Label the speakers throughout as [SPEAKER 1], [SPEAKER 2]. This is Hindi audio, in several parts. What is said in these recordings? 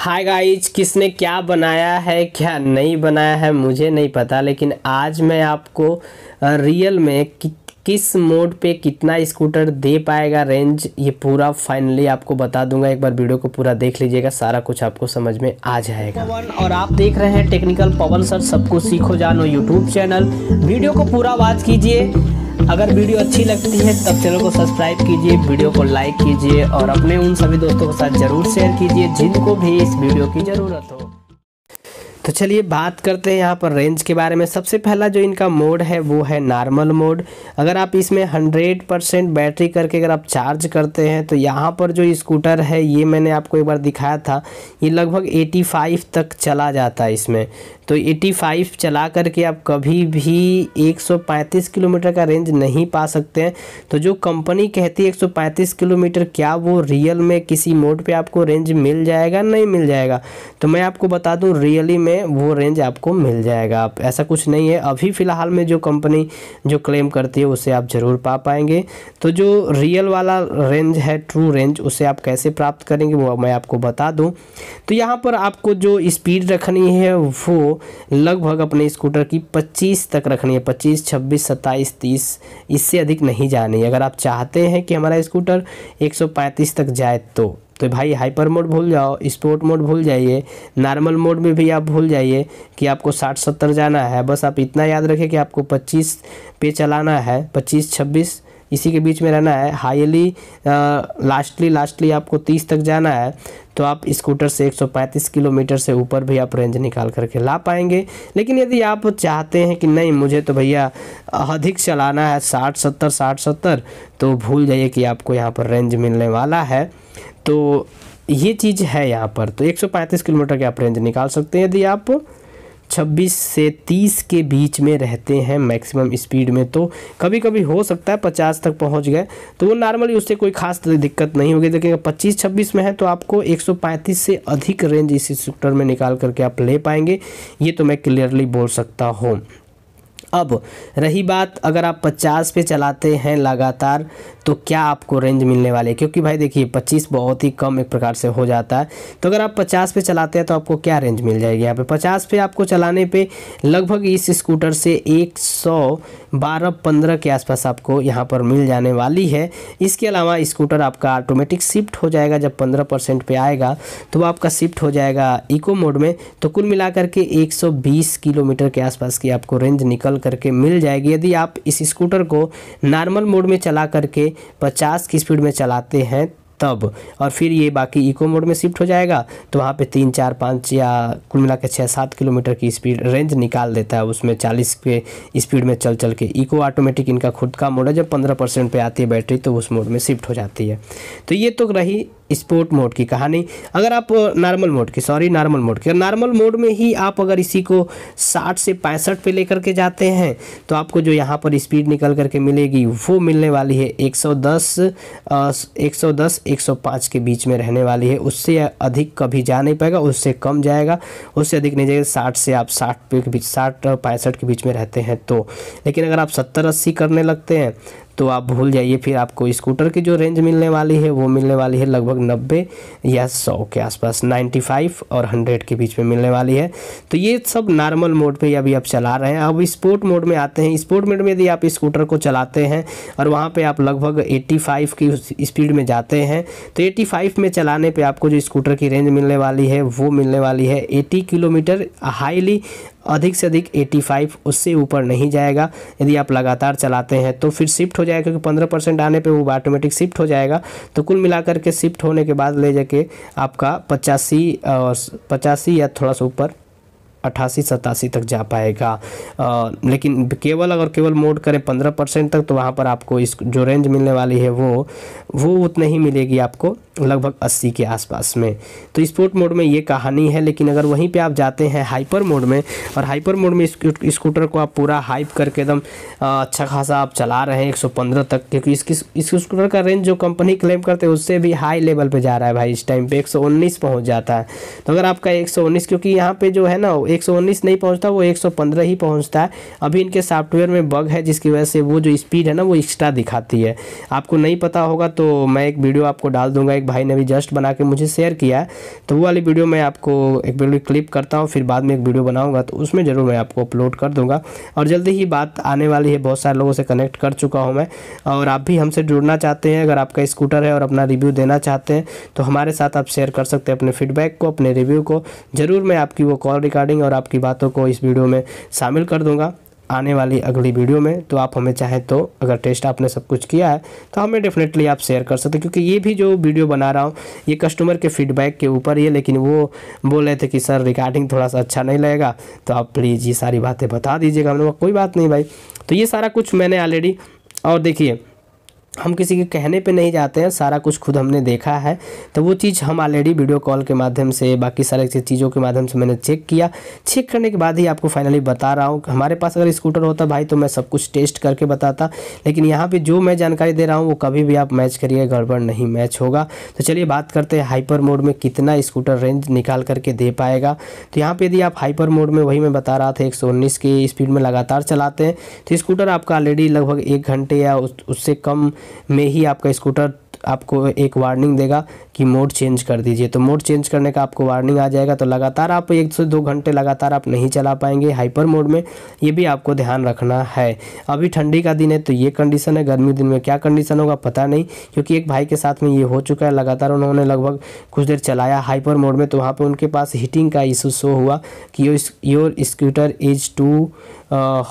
[SPEAKER 1] हाय गाइज किसने क्या बनाया है क्या नहीं बनाया है मुझे नहीं पता लेकिन आज मैं आपको रियल में कि किस मोड पे कितना स्कूटर दे पाएगा रेंज ये पूरा फाइनली आपको बता दूंगा एक बार वीडियो को पूरा देख लीजिएगा सारा कुछ आपको समझ में आ जाएगा और आप देख रहे हैं टेक्निकल पवन सर सबको सीखो जानो यूट्यूब चैनल वीडियो को पूरा वाच कीजिए अगर वीडियो अच्छी लगती है तब चैनल को सब्सक्राइब कीजिए वीडियो को लाइक कीजिए और अपने उन सभी दोस्तों के साथ ज़रूर शेयर कीजिए जिनको भी इस वीडियो की ज़रूरत हो तो चलिए बात करते हैं यहाँ पर रेंज के बारे में सबसे पहला जो इनका मोड है वो है नॉर्मल मोड अगर आप इसमें हंड्रेड परसेंट बैटरी करके अगर आप चार्ज करते हैं तो यहाँ पर जो स्कूटर है ये मैंने आपको एक बार दिखाया था ये लगभग एटी फाइव तक चला जाता है इसमें तो 85 चला करके आप कभी भी 135 किलोमीटर का रेंज नहीं पा सकते हैं तो जो कंपनी कहती है 135 किलोमीटर क्या वो रियल में किसी मोड पे आपको रेंज मिल जाएगा नहीं मिल जाएगा तो मैं आपको बता दूं रियली में में वो रेंज आपको मिल जाएगा आप ऐसा कुछ नहीं है अभी फ़िलहाल में जो कंपनी जो क्लेम करती है उसे आप ज़रूर पा पाएंगे तो जो रियल वाला रेंज है ट्रू रेंज उसे आप कैसे प्राप्त करेंगे वो मैं आपको बता दूँ तो यहाँ पर आपको जो स्पीड रखनी है वो लगभग अपने स्कूटर की पच्चीस तक रखनी है पच्चीस छब्बीस सत्ताईस तीस इससे अधिक नहीं जानी अगर आप चाहते हैं कि हमारा स्कूटर 135 तक जाए तो तो भाई हाइपर मोड भूल जाओ स्पोर्ट मोड भूल जाइए नॉर्मल मोड में भी आप भूल जाइए कि आपको साठ सत्तर जाना है बस आप इतना याद रखें कि आपको पच्चीस पे चलाना है पच्चीस छब्बीस इसी के बीच में रहना है हाईली लास्टली लास्टली आपको तीस तक जाना है तो आप स्कूटर से 135 किलोमीटर से ऊपर भी आप रेंज निकाल करके ला पाएंगे लेकिन यदि आप चाहते हैं कि नहीं मुझे तो भैया अधिक चलाना है साठ सत्तर साठ सत्तर तो भूल जाइए कि आपको यहाँ पर रेंज मिलने वाला है तो ये चीज़ है यहाँ पर तो 135 किलोमीटर की आप रेंज निकाल सकते हैं यदि आप 26 से 30 के बीच में रहते हैं मैक्सिमम स्पीड में तो कभी कभी हो सकता है 50 तक पहुंच गए तो वो नॉर्मली उससे कोई खास दिक्कत नहीं होगी देखिए 25 26 में है तो आपको 135 से अधिक रेंज इस स्कूटर में निकाल करके आप ले पाएंगे ये तो मैं क्लियरली बोल सकता हूँ अब रही बात अगर आप 50 पे चलाते हैं लगातार तो क्या आपको रेंज मिलने वाले क्योंकि भाई देखिए 25 बहुत ही कम एक प्रकार से हो जाता है तो अगर आप 50 पे चलाते हैं तो आपको क्या रेंज मिल जाएगी यहाँ पे 50 पे आपको चलाने पे लगभग इस स्कूटर से 100 बारह पंद्रह के आसपास आपको यहाँ पर मिल जाने वाली है इसके अलावा स्कूटर आपका ऑटोमेटिक शिफ्ट हो जाएगा जब पंद्रह परसेंट पर आएगा तो आपका शिफ्ट हो जाएगा इको मोड में तो कुल मिलाकर के 120 किलोमीटर के आसपास की आपको रेंज निकल करके मिल जाएगी यदि आप इस स्कूटर को नॉर्मल मोड में चला करके 50 की स्पीड में चलाते हैं तब और फिर ये बाकी इको मोड में शिफ्ट हो जाएगा तो वहाँ पे तीन चार पाँच या कुल मिला के छः सात किलोमीटर की स्पीड रेंज निकाल देता है उसमें चालीस के स्पीड में चल चल के इको ऑटोमेटिक इनका खुद का मोड है जब पंद्रह परसेंट पर आती है बैटरी तो उस मोड में शिफ्ट हो जाती है तो ये तो रही स्पोर्ट मोड की कहानी अगर आप नॉर्मल मोड की सॉरी नॉर्मल मोड की नॉर्मल मोड में ही आप अगर इसी को 60 से पैंसठ पे लेकर के जाते हैं तो आपको जो यहाँ पर स्पीड निकल करके मिलेगी वो मिलने वाली है 110 110 105 के बीच में रहने वाली है उससे अधिक कभी जा नहीं पाएगा उससे कम जाएगा उससे अधिक नहीं जाएगा साठ से आप साठ पे बीच साठ पैंसठ के बीच में रहते हैं तो लेकिन अगर आप सत्तर अस्सी करने लगते हैं तो आप भूल जाइए फिर आपको स्कूटर की जो रेंज मिलने वाली है वो मिलने वाली है लगभग नब्बे या सौ के आसपास नाइन्टी फाइव और हंड्रेड के बीच में मिलने वाली है तो ये सब नॉर्मल मोड पे अभी आप चला रहे हैं अब स्पोर्ट मोड में आते हैं स्पोर्ट मोड में यदि आप स्कूटर को चलाते हैं और वहाँ पर आप लगभग एट्टी फाइव की स्पीड में जाते हैं तो एट्टी फाइव में चलाने पर आपको जो स्कूटर की रेंज मिलने वाली है वो मिलने वाली है एटी किलोमीटर हाईली अधिक से अधिक 85 उससे ऊपर नहीं जाएगा यदि आप लगातार चलाते हैं तो फिर शिफ्ट हो जाएगा क्योंकि पंद्रह परसेंट आने पर वो ऑटोमेटिक शिफ्ट हो जाएगा तो कुल मिलाकर के शिफ्ट होने के बाद ले जाके आपका पचासी और पचासी या थोड़ा सा ऊपर अट्ठासी सतासी तक जा पाएगा आ, लेकिन केवल अगर केवल मोड करें पंद्रह परसेंट तक तो वहाँ पर आपको इस जो रेंज मिलने वाली है वो वो उतना ही मिलेगी आपको लगभग 80 के आसपास में तो स्पोर्ट मोड में ये कहानी है लेकिन अगर वहीं पे आप जाते हैं हाइपर मोड में और हाइपर मोड में स्कूटर को आप पूरा हाइप करके एकदम अच्छा खासा आप चला रहे हैं 115 तक क्योंकि इसकी इस स्कूटर का रेंज जो कंपनी क्लेम करते हैं उससे भी हाई लेवल पे जा रहा है भाई इस टाइम पे 119 पहुँच जाता है तो अगर आपका 119 क्योंकि यहाँ पे जो है ना 119 नहीं पहुँचता वो 115 ही पहुँचता है अभी इनके सॉफ्टवेयर में बग है जिसकी वजह से वो जो स्पीड है ना वो एक्स्ट्रा दिखाती है आपको नहीं पता होगा तो मैं एक वीडियो आपको डाल दूंगा एक भाई ने भी जस्ट बना के मुझे शेयर किया है तो वो वाली वीडियो मैं आपको एक वीडियो क्लिप करता हूँ फिर बाद में एक वीडियो बनाऊँगा तो उसमें ज़रूर मैं आपको अपलोड कर दूँगा और जल्दी ही बात आने वाली है बहुत सारे लोगों से कनेक्ट कर चुका हूँ मैं और आप भी हमसे जुड़ना चाहते हैं अगर आपका स्कूटर है और अपना रिव्यू देना चाहते हैं तो हमारे साथ आप शेयर कर सकते हैं अपने फीडबैक को अपने रिव्यू को ज़रूर मैं आपकी वो कॉल रिकॉर्डिंग और आपकी बातों को इस वीडियो में शामिल कर दूँगा आने वाली अगली वीडियो में तो आप हमें चाहें तो अगर टेस्ट आपने सब कुछ किया है तो हमें डेफिनेटली आप शेयर कर सकते हैं क्योंकि ये भी जो वीडियो बना रहा हूँ ये कस्टमर के फीडबैक के ऊपर ही है लेकिन वो बोल रहे थे कि सर रिकॉर्डिंग थोड़ा सा अच्छा नहीं लगेगा तो आप प्लीज़ ये सारी बातें बता दीजिएगा हम लोग कोई बात नहीं भाई तो ये सारा कुछ मैंने ऑलरेडी और देखिए हम किसी के कहने पे नहीं जाते हैं सारा कुछ खुद हमने देखा है तो वो चीज़ हम ऑलरेडी वीडियो कॉल के माध्यम से बाकी सारे चीज़ों के माध्यम से मैंने चेक किया चेक करने के बाद ही आपको फाइनली बता रहा हूँ हमारे पास अगर स्कूटर होता भाई तो मैं सब कुछ टेस्ट करके बताता लेकिन यहाँ पर जो मैं जानकारी दे रहा हूँ वो कभी भी आप मैच करिए गड़बड़ नहीं मैच होगा तो चलिए बात करते हैं हाइपर मोड में कितना स्कूटर रेंज निकाल करके दे पाएगा तो यहाँ पर यदि आप हाइपर मोड में वही मैं बता रहा था एक की स्पीड में लगातार चलाते हैं तो स्कूटर आपका ऑलरेडी लगभग एक घंटे या उससे कम में ही आपका स्कूटर आपको एक वार्निंग देगा कि मोड चेंज कर दीजिए तो मोड चेंज करने का आपको वार्निंग आ जाएगा तो लगातार आप एक से दो घंटे लगातार आप नहीं चला पाएंगे हाइपर मोड में ये भी आपको ध्यान रखना है अभी ठंडी का दिन है तो ये कंडीशन है गर्मी दिन में क्या कंडीशन होगा पता नहीं क्योंकि एक भाई के साथ में ये हो चुका है लगातार उन्होंने लगभग कुछ देर चलाया हाइपर मोड में तो वहाँ पर उनके पास हीटिंग का इशू शो हुआ कि your scooter is too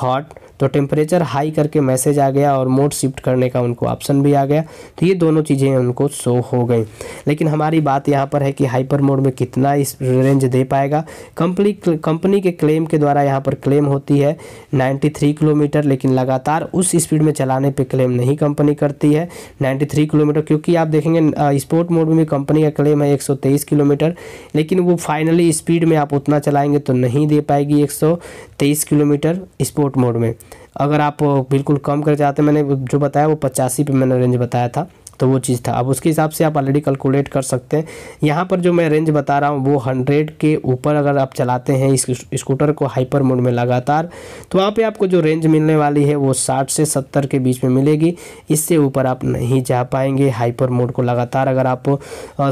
[SPEAKER 1] hot तो टेम्परेचर हाई करके मैसेज आ गया और मोड शिफ्ट करने का उनको ऑप्शन भी आ गया तो ये दोनों चीज़ें उनको शो हो गई लेकिन हमारी बात यहाँ पर है कि हाइपर मोड में कितना इस रेंज दे पाएगा कंपनी कंपनी के क्लेम के द्वारा यहाँ पर क्लेम होती है 93 किलोमीटर लेकिन लगातार उस स्पीड में चलाने पे क्लेम नहीं कंपनी करती है 93 किलोमीटर क्योंकि आप देखेंगे स्पोर्ट मोड में भी कंपनी का क्लेम है 123 किलोमीटर लेकिन वो फाइनली स्पीड में आप उतना चलाएंगे तो नहीं दे पाएगी 123 किलोमीटर स्पोर्ट मोड में अगर आप बिल्कुल कम कर चाहते हैं मैंने जो बताया वो पचासी पे मैंने रेंज बताया था तो वो चीज़ था अब उसके हिसाब से आप ऑलरेडी कैलकुलेट कर सकते हैं यहाँ पर जो मैं रेंज बता रहा हूँ वो हंड्रेड के ऊपर अगर आप चलाते हैं इस स्कूटर को हाइपर मोड में लगातार तो वहाँ पे आपको जो रेंज मिलने वाली है वो साठ से सत्तर के बीच में मिलेगी इससे ऊपर आप नहीं जा पाएंगे हाइपर मोड को लगातार अगर आप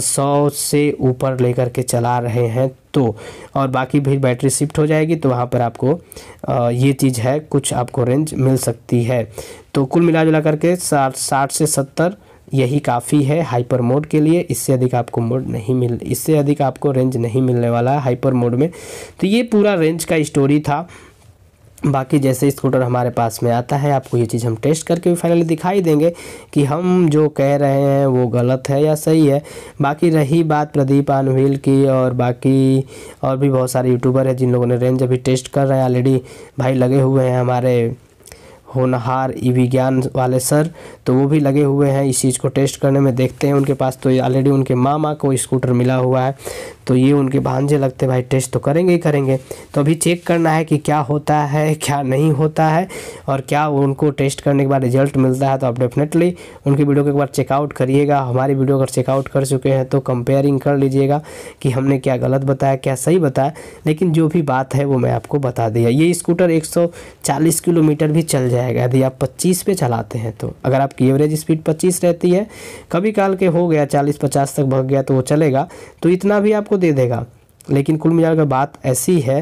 [SPEAKER 1] सौ से ऊपर लेकर के चला रहे हैं तो और बाकी भी बैटरी शिफ्ट हो जाएगी तो वहाँ पर आपको ये चीज़ है कुछ आपको रेंज मिल सकती है तो कुल मिला जुला करके साठ साठ से सत्तर यही काफ़ी है हाइपर मोड के लिए इससे अधिक आपको मोड नहीं मिल इससे अधिक आपको रेंज नहीं मिलने वाला है हाइपर मोड में तो ये पूरा रेंज का स्टोरी था बाकी जैसे स्कूटर हमारे पास में आता है आपको ये चीज़ हम टेस्ट करके भी फाइनली दिखाई देंगे कि हम जो कह रहे हैं वो गलत है या सही है बाकी रही बात प्रदीप आनवील की और बाकी और भी बहुत सारे यूट्यूबर हैं जिन लोगों ने रेंज अभी टेस्ट कर रहे हैं ऑलरेडी भाई लगे हुए हैं हमारे होनहार ई विज्ञान वाले सर तो वो भी लगे हुए हैं इस चीज़ को टेस्ट करने में देखते हैं उनके पास तो ऑलरेडी उनके मामा को स्कूटर मिला हुआ है तो ये उनके भांजे लगते भाई टेस्ट तो करेंगे ही करेंगे तो अभी चेक करना है कि क्या होता है क्या नहीं होता है और क्या उनको टेस्ट करने के बाद रिजल्ट मिलता है तो आप डेफिनेटली उनकी वीडियो को एक बार चेकआउट करिएगा हमारी वीडियो अगर चेकआउट कर चुके हैं तो कंपेयरिंग कर लीजिएगा कि हमने क्या गलत बताया क्या सही बताया लेकिन जो भी बात है वो मैं आपको बता दिया ये स्कूटर एक किलोमीटर भी चल जाए जाएगा यदि आप 25 पे चलाते हैं तो अगर आपकी एवरेज स्पीड 25 रहती है कभी काल के हो गया 40-50 तक भग गया तो वो चलेगा तो इतना भी आपको दे देगा लेकिन कुल मिलाकर बात ऐसी है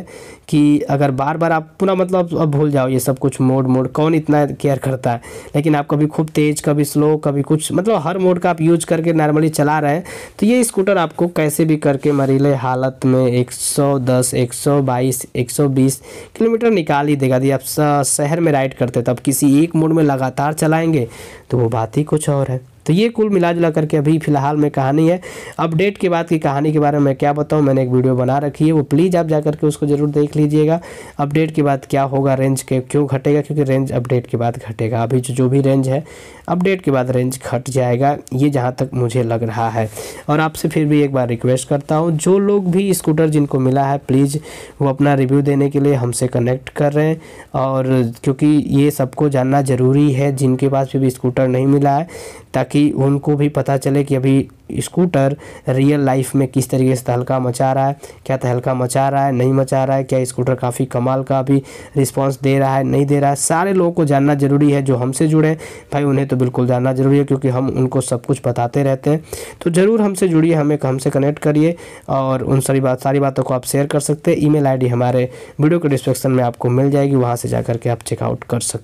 [SPEAKER 1] कि अगर बार बार आप पुनः मतलब अब भूल जाओ ये सब कुछ मोड मोड कौन इतना केयर करता है लेकिन आप कभी खूब तेज़ कभी स्लो कभी कुछ मतलब हर मोड का आप यूज करके नॉर्मली चला रहे हैं तो ये स्कूटर आपको कैसे भी करके मरीले हालत में 110 122 120 किलोमीटर निकाल ही देगा यदि आप शहर में राइड करते तो आप किसी एक मोड में लगातार चलाएँगे तो वो बात ही कुछ और है तो ये कुल मिला जुला करके अभी फिलहाल में कहानी है अपडेट के बाद की कहानी के बारे में क्या बताऊँ मैंने एक वीडियो बना रखी है वो प्लीज़ आप जा करके उसको ज़रूर देख लीजिएगा अपडेट के बाद क्या होगा रेंज के क्यों घटेगा क्योंकि रेंज अपडेट के बाद घटेगा अभी जो भी रेंज है अपडेट के बाद रेंज घट जाएगा ये जहाँ तक मुझे लग रहा है और आपसे फिर भी एक बार रिक्वेस्ट करता हूँ जो लोग भी स्कूटर जिनको मिला है प्लीज़ वो अपना रिव्यू देने के लिए हमसे कनेक्ट कर रहे हैं और क्योंकि ये सबको जानना ज़रूरी है जिनके पास भी स्कूटर नहीं मिला है ताकि ताकि उनको भी पता चले कि अभी स्कूटर रियल लाइफ में किस तरीके से तहलका मचा रहा है क्या तहलका मचा रहा है नहीं मचा रहा है क्या स्कूटर काफ़ी कमाल का भी रिस्पांस दे रहा है नहीं दे रहा है सारे लोगों को जानना ज़रूरी है जो हमसे जुड़े भाई उन्हें तो बिल्कुल जानना ज़रूरी है क्योंकि हम उनको सब कुछ बताते रहते हैं तो ज़रूर हमसे जुड़िए हमें हमसे कनेक्ट करिए और उन सारी बात सारी बातों को आप शेयर कर सकते हैं ई मेल हमारे वीडियो के डिस्क्रिप्शन में आपको मिल जाएगी वहाँ से जा करके आप चेकआउट कर सकते